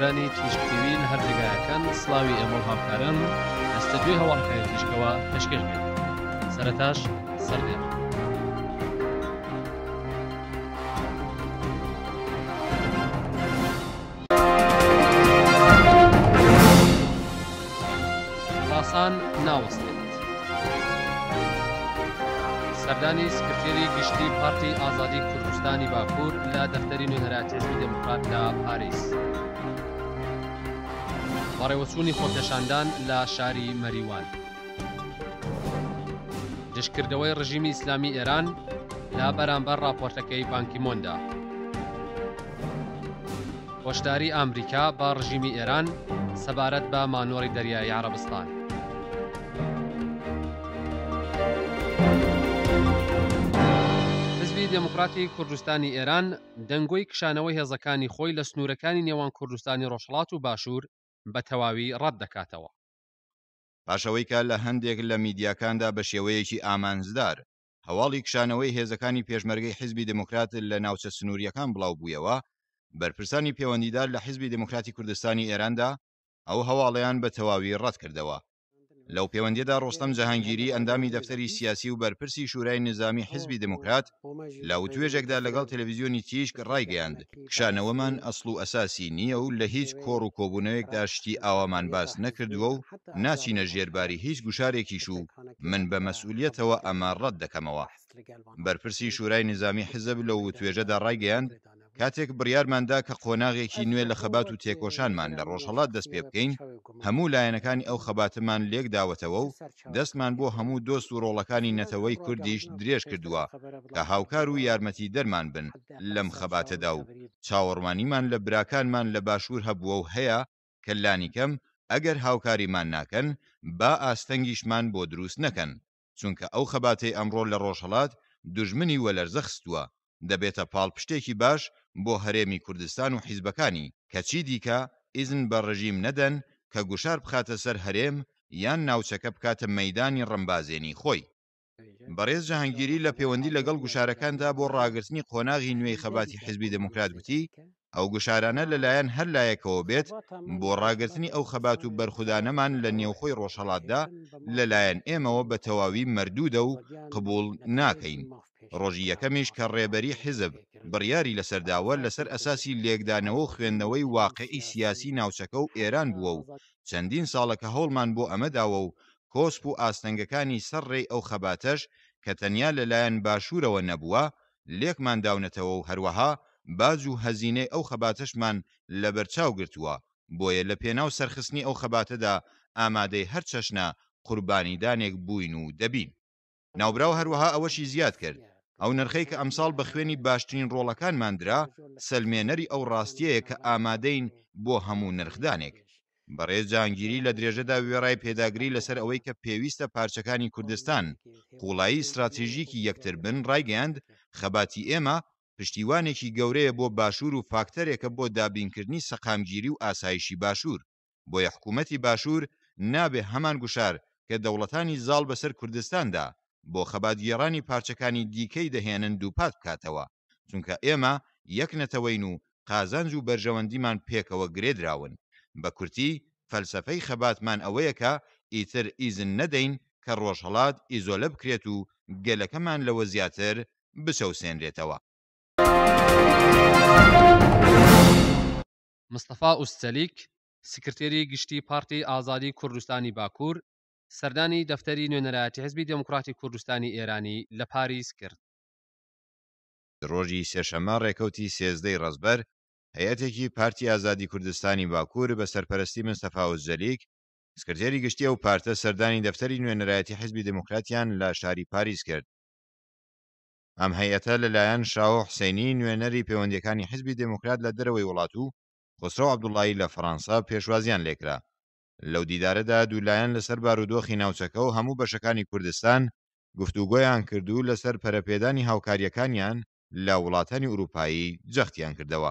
هاوکارانی تیشکتیوین هەرجگایەکان سلاوی ئەمە هاوکارن ئەستە دوێ هەواڵەکەی تیشکەوە پێشکەش بێت سەرەتاش سەردێت. ئاسان ناوەستێت. سەردانی سکرێری گشتی پارتی ئازادی کوردستانی باکوور لە دەفتەری نوێنەراتێژی دموکرات لە پاریس. بەڕێوەچوونی خۆکەشاندان لە شاری مەریوان دشکردەوەی ڕژیمی ئیسلامی ئێران لا بەرامبەر راپۆرتەکەی بانکیمۆندا هۆشداری ئامریکا با ڕژیمی ئێران سەبارەت بە مانۆری دەریای عربستان حزبی دموکراتی کوردستانی ئێران دەنگۆی کشانەوەی هێزەکانی خۆی لە سنوورەکانی نێوان کوردستانی ڕۆژهڵات و باشوور بە تەواوی ڕەت دەکاتەوە پاشەوەیکە لە هەندێک لە میدیاکاندا بە شێوەیەکی ئامانزدار هەواڵی کشانەوەی هێزەکانی پێشمەرگەی حیزبی دموکرات لە ناوچە سنووریەکان بڵاو بوویەوە بەرپرسانی پەیوەندیدار لە حیزبی دموکراتی کوردستانی ئێراندا ئەو هەواڵیان بە تەواوی ڕەت کردەوە لەو پەیوەندیدا ڕۆستەم جەهانگیری ئەندامی دەفتەری سیاسی و بەرپرسی شورای نظامی حزبی دموکرات لەو توێژێکدا لەگەڵ تەلەڤیزیۆنی تیشک ڕایگەیاند کشانەوەمان ئەسڵ و ئەساسی نییە و لە هیچ کۆڕ و کۆبوونەوەیەکدا شتی ئاوامان باس نەکردووە و ناچینە ژێرباری هیچ گوشارێکیش و من بە مەسئولیتەوە ئەمان ڕەت دەکەمەوە بەرپرسی شورای نظامی حزب لەو توێژەدا ڕایگەیاند کاتێک بڕیارماندا کە قۆناغێکی نوێ لە خەبات و تێکۆشانمان لە ڕۆژهڵات دەست پێ بکەین هەموو لایەنەکانی ئەو خەباتمان لێک داوەتەوە و دەستمان بۆ هەموو دۆست و ڕۆڵەکانی نەتەوەی کوردیش درێژ کردووە کە هاوکار و یارمەتی دەرمان بن لەم خەباتەدا و چاوەڕمانیمان لە براکانمان لە باشوور هەبووە و هەیە کە لانیکەم ئەگەر هاوکاریمان ناکەن با ئاستەنگیشمان بۆ دروست نەکەن چونکە ئەو خەباتەی ئەمڕۆ لە ڕۆژهڵات دژمنی وەلەرزەخستووە دەبێتە پاڵپشتێکی باش بۆ هەرێمی کوردستان و حیزبەکانی کەچی دیکە ئیزن بە ڕژیم نەدەن کە گوشار بخاتە سەر هەرێم یان ناوچەکە بکاتە مەدانی ڕمبازێنی خۆی بەڕێز جەهنگگیری لە پەیوەندی لەگەڵ گوشارەکاندا بۆ ڕاگررتنی خۆناغی نوێی خەباتی حزبی دموکرات گوتی ئەو گوشارانە لەلایەن هەر لایەکەوە بێت بۆ ڕاگررتنی ئەو خەبات و بەرخودانەمان لە نێوخۆی ڕۆژهڵاتدا لەلایەن ئێمەوە بە تەواوی مردوودە و قبول ناکەین ڕۆژی یەکەمیش کە ڕێبەری حیزب بڕیاری لەسەرداوە لەسەر ئەساسی لێکدانەوە و خوێندنەوەی واقعی سیاسی ناوچەکە و ئێران بووە و چەندین ساڵەکە هەوڵمان بۆ ئەمەداوە و کۆسپ و ئاستەنگەکانی سەرڕێی ئەو خەباتەش کە تەنیا لەلایەن باشوورەوە نەبووە لێکمان داونەتەوە و هەروەها باز و هەزینەی ئەو خەباتەشمان لە بەرچاو گرتووە بۆیە لە پێناو سەرخستنی ئەو خەباتەدا ئامادەی هەر چەشنە قوربانیدانێک بووین و دەبین ناوبراو هەروەها ئەوەشی زیاد کرد ئەو نرخەی کە ئەمساڵ بە خوێنی باشترین ڕۆڵەکانماندرا سلمێنەری ئەو ڕاستیەیە کە ئامادەین بۆ هەموو نرخدانێک بەڕێز جانگیری لە درێژەدا وێڕای پێداگری لەسەر ئەوەی کە پێویستە پارچەکانی کوردستان قوڵایی استراتیژیکی یەکتر بن ڕایگەاند خەباتی ئێمە پشتیوانێکی گەورەیە بۆ باشوور و فاکتەرێکە بۆ دابینکردنی سەقامگیری و ئاسایشی باشوور بۆ یە حکوومەتی باشوور نابێ هەمان گوشار کە دەوڵەتانی زاڵ بەسەر کوردستاندا بۆ خەباتگیێڕانی پارچەکانی دیکەی دەهێنن دووپات بکاتەوە چونکە ئێمە یەکنەتەوەین و قازانج و بەرژەوەندیمان پێکەوە گرێدراون بە کورتی فەلسفەی خەباتمان ئەوەیەکە ئیتر ئیزن نەدەین کە ڕۆژهڵات ئیزۆلە بکرێت و گەلەکەمان لەوە زیاتر بچەوسێنرێتەوە. مستەفا ئوستەلیک سکرێری گشتی پارتی ئازادی کوردستانی باکوور سەردانی دەفتەری نوێنەراتی حزبی دموکراتی کوردستانی ئێرانی لە پاریس کرد ڕۆژی سێشەمە ڕێکەوتی سێزدەی ڕزبەر هەیەتێکی پارتی ئازادی کوردستانی باکوور بە سەرپەرستی من سەفاوز جەلیک سکرێری گشتی ئەو پارتە سەردانی دەفتەری نوێنەرایەتی حزبی دموکراتیان لە شاری پاریس کرد ئەم هەیەتە لەلایەن شاو حسینی نوێنەری پەیوەندەکانی حزبی دموکرات لە دەرەوەی وڵات و خسرۆ عبدوڵایی لە فەەنسا پێشوازیان لێکرا لەو دیدارەدا دوولایەن لەسەر بارودۆخی ناوچەکە و هەموو بەشەکانی کوردستان گفتوگۆیان کردو لەسەر پەرەپێدانی هاوکاریەکانیان لە وڵاتانی ئوروپایی جەختیان کردەوە.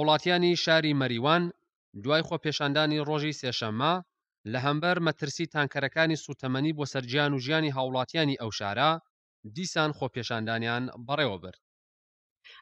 وڵاتیانی شاری مەریوان دوای خۆ پێشاندانی ڕۆژی سێشەممە لە هەمبەر مەترسی تانکەرەکانی سوتەمەنی بۆ سەررجیان و ژیانی هاوڵاتیانی ئەو شارە دیسان خۆپێشاندانیان بەڕێوە برد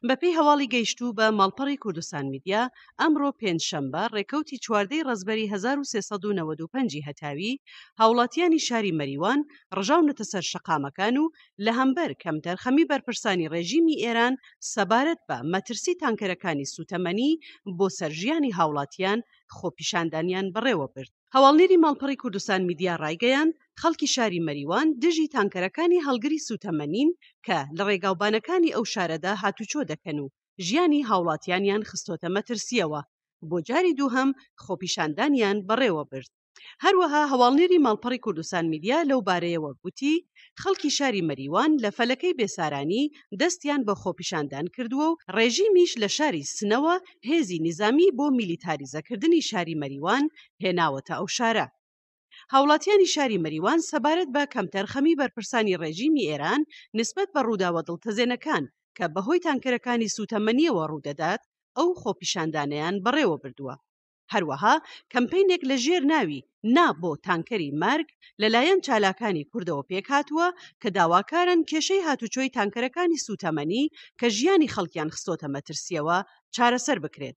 بەپێی هەواڵی گەیشتوو بە ماڵپەڕی کوردستان میدیا ئەمڕۆ پێنجشەمبە ڕێکەوتی چواردەی ڕزبەری 1395 هەتاوی هاوڵاتیانی شاری مەریوان ڕژاونەتە سەر شەقامەکان و لە هەمبەر کەم تەرخەمی بەرپرسانی ڕێژیمی ئێران سەبارەت بە مەترسی تانکەرەکانی سوتەمەنی بۆ سەرژیانی هاوڵاتیان خۆپیشاندانیان بڕێوە برد. هەواڵنێری ماڵپەڕی کوردستان میدیا ڕایگەیان خەڵکی شاری مەریوان دژی تانکەرەکانی هەلگری سوتەمەنین کە لە ڕێگاوبانەکانی ئەو شارەدا هاتوچۆ دەکەن و ژیانی هاوڵاتیانیان خستۆتە مەترسیەوە بۆ جاری دووهم خۆپیشاندانیان بەڕێوە برد هەروەها هەواڵنێری ماڵپەڕی کوردستان میدیا لەو بارەیەوە گوتی خەڵکی شاری مەریوان لە فەلەکەی بێسارانی دەستیان بە خۆپیشاندان کردووە و ڕێژیمیش لە شاری سنەوە هێزی نظامی بۆ میلیتاریزەکردنی شاری مەریوان هێناوەتە ئەو شارە. هاوڵاتیانی شاری مەریوان سەبارەت بە کەمتەرخەمی بەرپرسانی ڕێژیمی ئێران نسبت بە ڕووداوە دڵتەزێنەکان کە بەهۆی تانکەرەکانی سوتەمەنیەوە ڕوودەدات ئەو خۆپیشاندانیان بەڕێوە بردووە هەروەها کەمپینێک لە ژێر ناوی نا بۆ تانکەری مارگ لەلایەن چالاکانی کوردەوە پێک هاتووە کە داواکارن کێشەی هاتوچۆی تانکەرەکانی سوتەمەنی کە ژیانی خەڵکیان خستۆتە مەترسیەوە چارەسەر بکرێت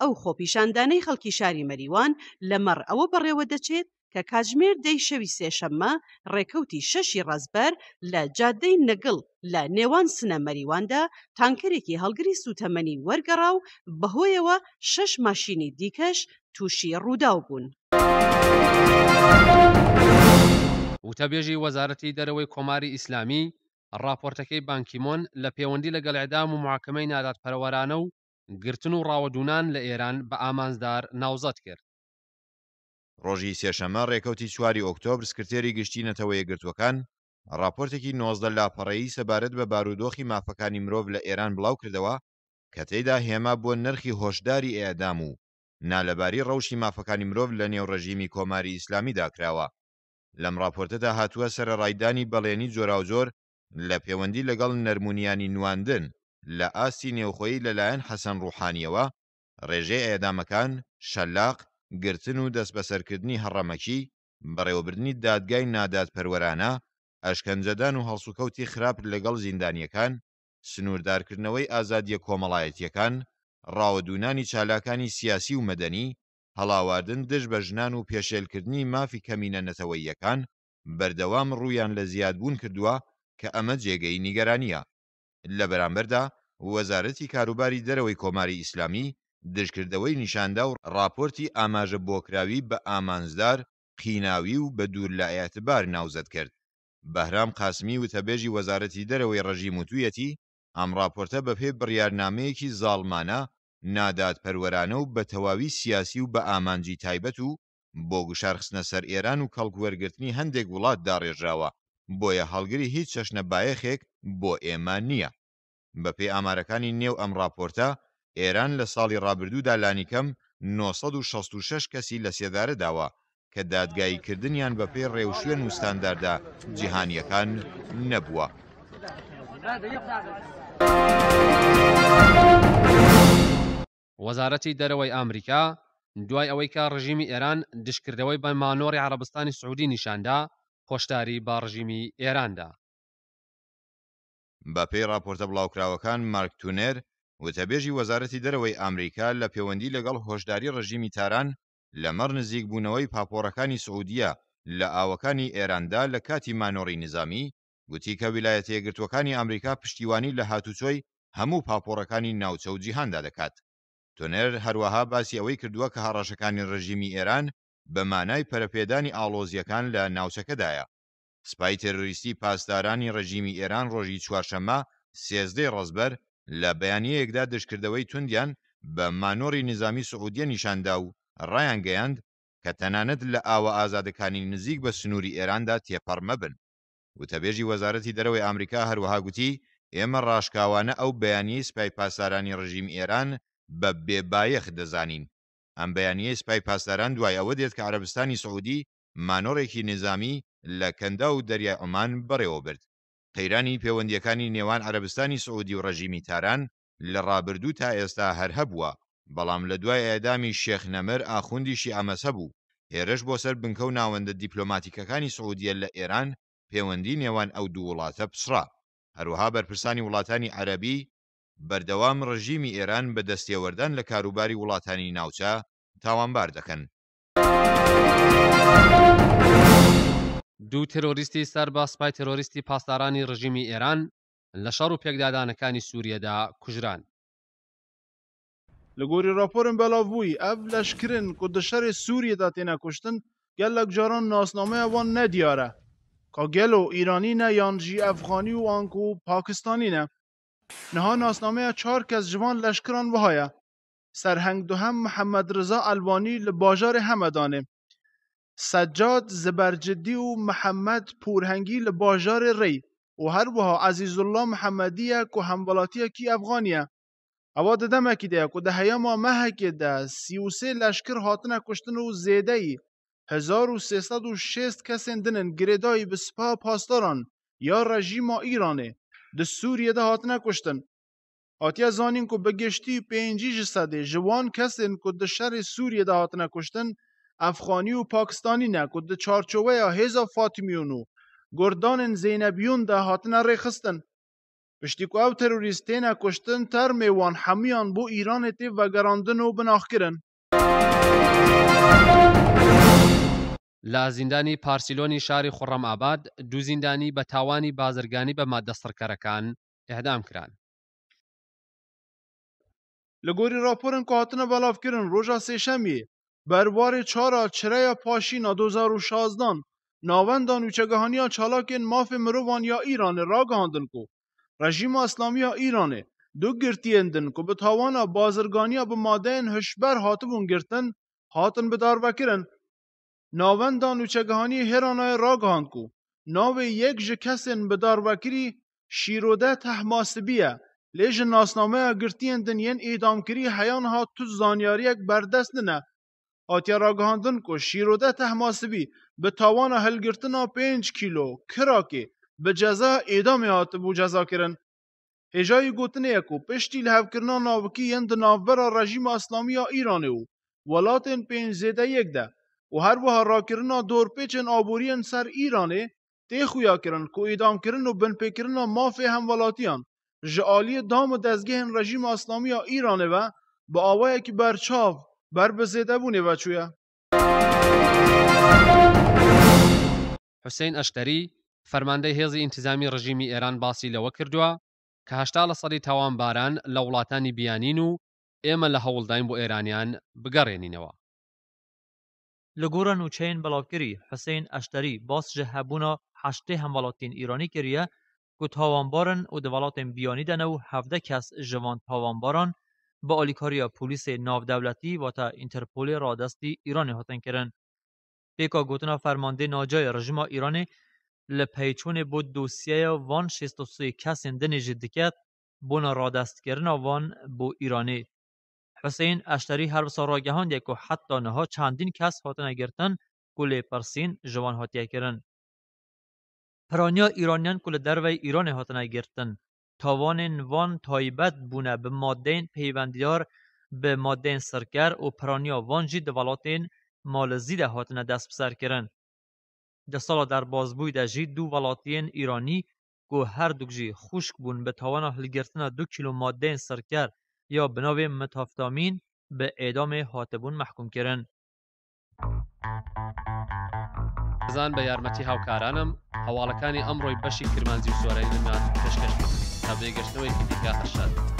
ئەو خۆپیشاندانەی خەڵکی شاری مەریوان لە مەڕ ئەوە بەڕێوە دەچێت کە کاتژمێر دەی شەوی سێشەممە ڕێکەوتی شەشی ڕزبەر لە جادەی نەگڵ لە نێوان سنە مەریواندا تانکەرێکی هەڵگری سوتەمەنی وەرگەڕا و بەهۆیەوە شەش ماشینی دیکەش تووشی ڕووداو بوون. وتەبێژی وەزارەتی دەرەوەی کۆماری ئیسلامی راپۆرتەکەی بانکیمۆن لە پەیوەندی لەگەڵ ئەدام و محاکمەی نادات پەرەوەرانە و گرتن و ڕاوەدونان لە ئێران بە ئامانزدار ناوزەت کرد. ڕۆژی سێشەمە ڕێکەوتی چواری ئۆکتۆبر سکرێری گشتی نەتەوە یەگرتوەکان راپۆرتێکی نۆزدە لاپەڕەیی سەبارەت بە بارودۆخی مافەکانی مرۆڤ لە ئێران بڵاو کردەوە کە تێدا هێما بۆ نرخی هۆشداری ئێدام و نالەباری ڕەوشی مافەکانی مرۆڤ لە نێو ڕژیمی کۆماری ئیسلامی داکراوە لەم راپۆرتەدا هاتووە سرە ڕایدانی بەڵێنی جۆراوزۆر لە پەیوەندی لەگەڵ نەرمونیانی نواندن لە ئاستی نێوخۆی لەلایەن حەسەن ڕوحانیەوە ڕێژێ ئێدامەکان شەلاق گرتن و دەست بەسەرکردنی هەڕەمەکی بەڕێوەبردنی دادگای نادادپەروەرانە ئەشکەنجەدان و هەڵسوکەوتی خراپ لەگەڵ زیندانیەکان سنووردارکردنەوەی ئازادیە کۆمەڵایەتیەکان ڕاوەدونانی چالاکانی سیاسی و مەدەنی هەڵاواردن دش بە ژنان و پێشێلکردنی مافی کەمینە نەتەوەیەکان بەردەوام ڕویان لە زیادبوون کردووە کە ئەمە جێگەی نیگەرانیە لە بەرامبەردا وەزارەتی کاروباری دەرەوەی کۆماری ئیسلامی دژکردەوەی نیشاندا و راپۆرتی ئاماژە بۆکراوی بە ئامانزدار قیناوی و بە دوور لە ئاەتبار ناوزەت کرد بەهرام قاسمی و تەبێژی وەزارەتی دەرەوەی ڕژیم وتویەتی ئەم راپۆرتە بە پێ بڕیارنامەیەکی زاڵمانە نادات پەروەرانە و بە تەواوی سیاسی و بە ئامانجی تایبەت و بۆ گوشارخستنە سەر ئێران و کەڵکوەرگرتنی هەندێک وڵات داڕێژراوە بۆیە هەڵگری هیچ چەشنە بایەخێک بۆ ئێمە نییە بە پێی ئامارەکانی نێو ئەم راپۆرتە ئێران لە ساڵی ڕابردوودا لانیکەم 966 کەسی لە سێدارە داوە کە دادگاییکردنیان بە پێی ڕێوشوێن و ستانداردا جیهانیەکان نەبووە. وەزارەتی دەرەوەی ئامریکا دوای ئەوەی کا ڕژیمی ئێران دشکردەوەی بە مانۆری عربستانی سعودی نیشاندا هۆشداری با ڕژیمی ئێراندا. بە پێی راپۆرتە بڵاوکراوەکان مارکتونێر وتەبێژی وەزارەتی دەرەوەی ئامریکا لە پەیوەندی لەگەڵ هۆشداری ڕژیمی تاران لەمەڕ نزیک بوونەوەی پاپۆڕەکانی سعودیە لە ئاوەکانی ئێراندا لە کاتی مانۆڕی نظامی گوتی کە ویلایەت یەگرتوەکانی ئامریکا پشتیوانی لە هاتوچۆی هەموو پاپۆڕەکانی ناوچە و جیهاندا دەکات تۆنێر هەروەها باسی ئەوەی کردووە کە هەڕەشەکانی ڕژیمی ئێران بە مانای پەرەپێدانی ئالۆزیەکان لە ناوچەکەدایە سپای تێرریستی پاسدارانی ڕژیمی ئێران ڕۆژی چوارشەمە سێزدەی ڕزبەر لە بەیانیەکدا دشکردەوەی توندیان بە مانۆری نظامی سعودیە نیشاندا و ڕایان گەیاند کە تەنانەت لە ئاوە ئازادەکانی نزیک بە سنووری ئێراندا تێپەڕمە بن وتەبێژی وەزارەتی دەرەوەی ئامریکا هەروەها گوتی ئێمە ڕاشکاوانە ئەو بەیانی سپای پاسدارانی ڕژیم ئێران بە بێبایەخ دەزانین ئەم بەیانیە سپای پاسداران دوای ئەوە دێت کە عربستانی سعودی مانۆڕێکی نظامی لە کەندا و دەریای عمان بڕێوە برد قەیرانی پەیوەندیەکانی نێوان عربستانی سعودی و ڕژیمی تاران لە ڕابردوو تا ئێستا هەر هەبووە بەڵام لە دوای ئەدامی شێخنەمەر ئاخوندیشی ئەمەسە بوو هێرش بۆ سەر بنکە و ناوەندە دیپلۆماتیکەکانی سعودیە لە ئێران پەیوەندی نێوان ئەو دوو وڵاتە پسرا هەروها بەرپرسانی وڵاتانی عەربی بەردەوام ڕژیمی ئێران بە دەستێوەردان لە کاروباری وڵاتانی ناوچە تاوانبار دەکەن. دوو تەرۆریستی سەر بە سپای تەرۆریستی پاسدارانی ڕژیمی ئێران لە شەڕ و پێکدادانەکانی سووریەدا کوژران لە گۆری راپۆرم بەلاوبووی ئەف لەشکرن کو دەشەری سووریەدا تێنە کوشتن گەلێک جاران ناسنامەیەوان نەدیارە کا گەل و ئیرانینە یانجی ئەفغانی و ئانکو و پاکستانینە نەها ناسنامەیە چار کەس جوان لەشکران وهایە سەرهەنگ دوهەم محەممەد ڕزا ئەلوانی لە باژارێ هەمەدانێ سجاد زبرجدی و محمد پورهنگی لباجار ری و هر بها عزیز الله یک که همبلاتی کی افغانیه اوا د دمه کې ده هیام د هیما مه سی و 33 لشکر هاتنه کشتن و زیده ای شیست کسین دنن گریدای به سپاه پاسداران یا رژیم ایرانه ده سوریه ده هاتنه کشتن آتیا زانین که بگشتی پینجی جسده جوان کسین که ده شر سوریه ده هاتنه کشتن ئەفغانی و پاکستانینە کو di çarçoweya hêza Fatimiyon û Gordanên Zeynebiyûn de hatine rêxistin. Piştî ku ew terorîstêne kuştin termê wan hemiyan bo Îranê tê vegerandin û binahkirin. لە زیندانی پارسیلۆنی شاری خوڕەم ئاباد دوو زیندانی بە تاوانی بازرگانی بە مادەسڕکەرەکان ئەهدام کران. لە گۆری راپۆرن کاتنە بەڵافکردن ڕۆژا سێشەمی بر وار چارا چرای پاشینا دوزار و شازدان ناوندان و چگهانی ها چلاکن ماف مروان یا ایران را کو رژیم اسلامی ها ایران دو گرتی اندن کو به تاوانا بازرگانی ها به ماده این هشبر حاطبون گرتن حاطن به دار بکرن ناوندان و چگهانی هران های را کو ناو یک جه کسن به دار بکری شیروده تحماسبیه لیج ناسنامه ها گرتی اندن ین ایدام کری حیان ها تو زانیاری اک بردست نه آتیا گهاندن کو شیروده تهماسبی به تاوان هل گرتنا پینج کیلو کراکی به جزا ایدامی یات بو جزا کرن. هجای گوتنه اکو پشتی لحو کرنا ناوکی یند ناوبر رژیم اسلامی ایرانه او. ولات این پینج زیده یک ده و هر بها را کرنا دور پچن آبورین سر ایرانه تی خویا کرن کو ایدام کرن و بن پیکرنا مافه هم ولاتیان. جعالی دام و دزگه رژیم اسلامی ایرانه و با آوه اکی برچاو بربزێت ئەبوونێ باچوویە حوسین ئەشتەری فەرماندەی هێزی ئینتیزامی ڕژیمی ئێران باسی لەوە کردووە کە هەشتا لە سەدی تاوان باران لە وڵاتانی بیانین و ئێمە لە هەوڵداین بۆ ئێرانیان بگەڕێنینەوە لە گۆرە نوچەین بەڵاوکردی حسین ئەشتەری باسجە هەبوونە حشتەی هەموڵاتین ئیرانی کردە گوت هاوانبارن و دەوڵاتێن بیانیدەنە و هەفتە کەس ژەوان پاوانباران با ناو دولتی و تا اینترپول را دستی ایران هاتن کردن پیکا گوتنا فرمانده ناجای رژیم ایران لپیچون بود دوسیه وان 63 وان 16 جدکت بون را دست کردن وان بو ایرانی. حسین اشتری سال راگهان یکو و نه ها چندین کس هاتن گرتن کل پرسین جوان هاتیه کردن. پرانیا ایرانیان کل و ایران هاتن گرتن، تاوانên wan tایبet bûne bi madeyên pêwendiyar bi madeyên serker û piraniya wan jî di welatên malezî de hatine destpêkirin di sala derbasbûyî de jî du welatiyên îranî ku herdûk jî xuşk bûn bi tawana hilgirtina du kîlo madeyên serker ya bi navê metaftamîn bi êdamê hatibûn mehkumkirin زان بە یارمەتی هاوکارانم هەواڵەکانی ئەمڕۆی بەشی کرمانزی و سۆرەی نمان پێشکەش Saber gastronomia a caixa.